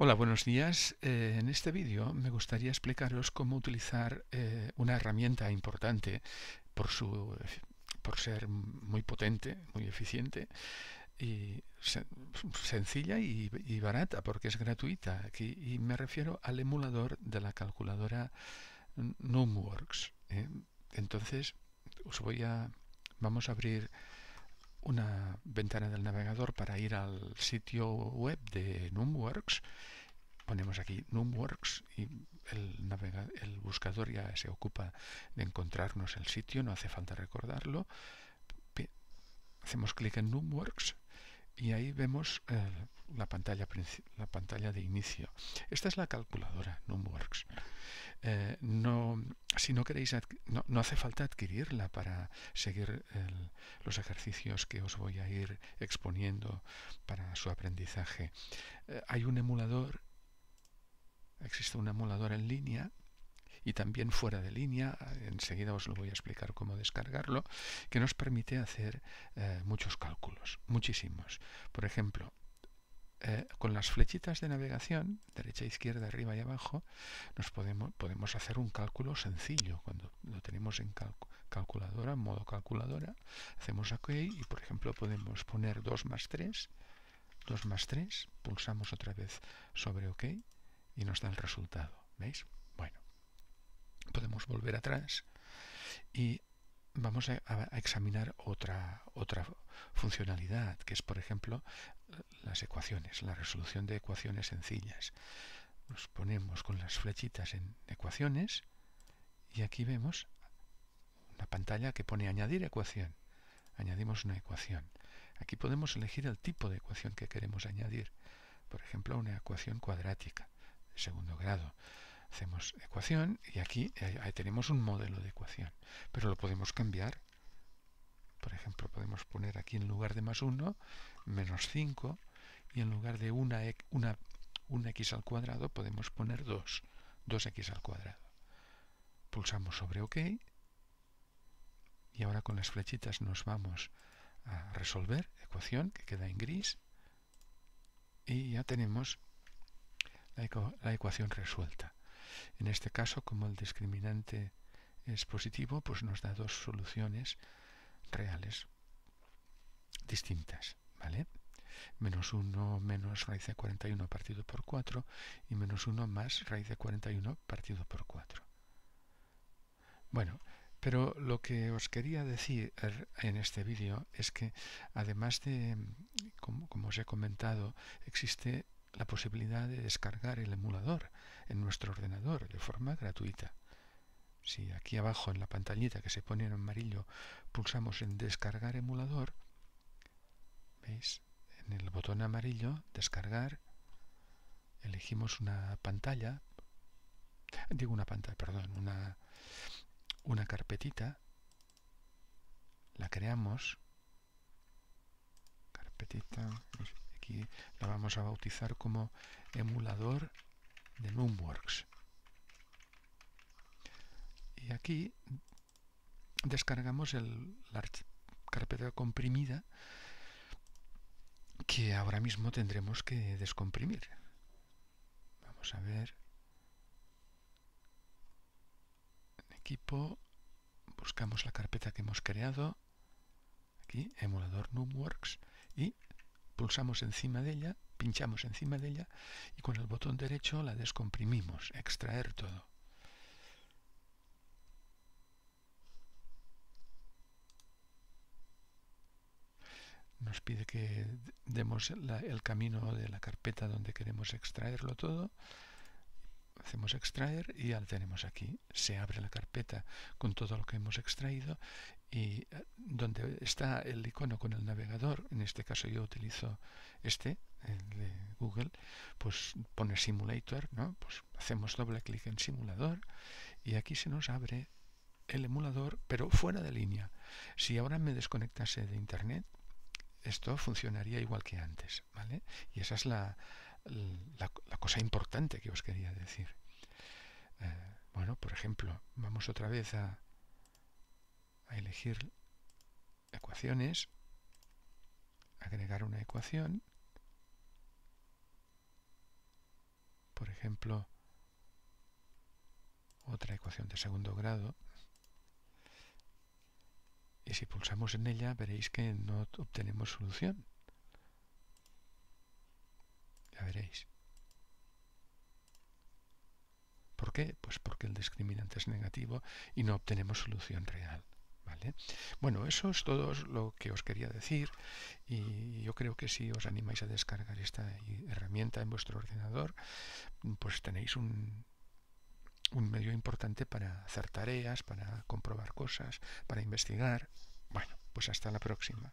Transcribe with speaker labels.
Speaker 1: Hola, buenos días. en este vídeo me gustaría explicaros cómo utilizar una herramienta importante por, su, por ser muy potente, muy eficiente, y sencilla y, barata porque es gratuita. Aquí, y me refiero al emulador de la calculadora Numworks. Entonces, os voy a... Vamos a abrir una ventana del navegador para ir al sitio web de NumWorks. Ponemos aquí NumWorks y el, el buscador ya se ocupa de encontrarnos el sitio, no hace falta recordarlo. Hacemos clic en NumWorks y ahí vemos eh, la, pantalla, la pantalla de inicio. Esta es la calculadora NumWorks. Eh, no, si no queréis, no, hace falta adquirirla para seguir los ejercicios que os voy a ir exponiendo para su aprendizaje. Eh, hay un emulador, existe un emulador en línea y también fuera de línea, eh, enseguida os lo voy a explicar cómo descargarlo, que nos permite hacer muchos cálculos, muchísimos. Por ejemplo, eh, con las flechitas de navegación, derecha, izquierda, arriba y abajo, nos podemos, podemos hacer un cálculo sencillo. Cuando lo tenemos en calculadora, modo calculadora, hacemos OK y, por ejemplo, podemos poner 2 más 3, 2 más 3, pulsamos otra vez sobre OK y nos da el resultado. ¿Veis? Bueno, podemos volver atrás y vamos a, examinar otra, otra funcionalidad, que es, por ejemplo, las ecuaciones, la resolución de ecuaciones sencillas. Nos ponemos con las flechitas en ecuaciones y aquí vemos una pantalla que pone añadir ecuación. Añadimos una ecuación. Aquí podemos elegir el tipo de ecuación que queremos añadir. Por ejemplo, una ecuación cuadrática de segundo grado Hacemos ecuación y aquí tenemos un modelo de ecuación, pero lo podemos cambiar. Por ejemplo, podemos poner aquí en lugar de más 1, menos 5, y en lugar de una, x e, al cuadrado podemos poner 2, 2x al cuadrado. Pulsamos sobre OK y ahora con las flechitas nos vamos a resolver ecuación que queda en gris y ya tenemos la, ecuación resuelta. En este caso, como el discriminante es positivo, pues nos da dos soluciones reales distintas, ¿vale? Menos 1 menos raíz de 41 partido por 4 y menos 1 más raíz de 41 partido por 4. Bueno, pero lo que os quería decir en este vídeo es que además de, como os he comentado, existe la posibilidad de descargar el emulador en nuestro ordenador de forma gratuita. Si aquí abajo en la pantallita que se pone en amarillo pulsamos en descargar emulador, ¿veis? En el botón amarillo, descargar, elegimos una pantalla, digo una pantalla, perdón, una, una carpetita, la creamos, carpetita, Aquí la vamos a bautizar como emulador de Numworks. Y aquí descargamos el, la carpeta comprimida que ahora mismo tendremos que descomprimir. Vamos a ver. En equipo, buscamos la carpeta que hemos creado. Aquí, emulador Numworks. Y pulsamos encima de ella, pinchamos encima de ella y con el botón derecho la descomprimimos, extraer todo. Nos pide que demos el camino de la carpeta donde queremos extraerlo todo. Hacemos extraer y ya tenemos aquí. Se abre la carpeta con todo lo que hemos extraído y eh, donde está el icono con el navegador, en este caso yo utilizo este, el de Google, pues pone simulator, ¿no? Pues hacemos doble clic en simulador y aquí se nos abre el emulador, pero fuera de línea. Si ahora me desconectase de internet, esto funcionaría igual que antes, ¿vale? Y esa es la, la, cosa importante que os quería decir. Eh, bueno, por ejemplo, vamos otra vez a, elegir ecuaciones, agregar una ecuación, por ejemplo, otra ecuación de segundo grado, y si pulsamos en ella veréis que no obtenemos solución. Ya veréis. ¿Por qué? Pues porque el discriminante es negativo y no obtenemos solución real. Bueno, eso es todo lo que os quería decir y yo creo que si os animáis a descargar esta herramienta en vuestro ordenador, pues tenéis un medio importante para hacer tareas, para comprobar cosas, para investigar. Bueno, pues hasta la próxima.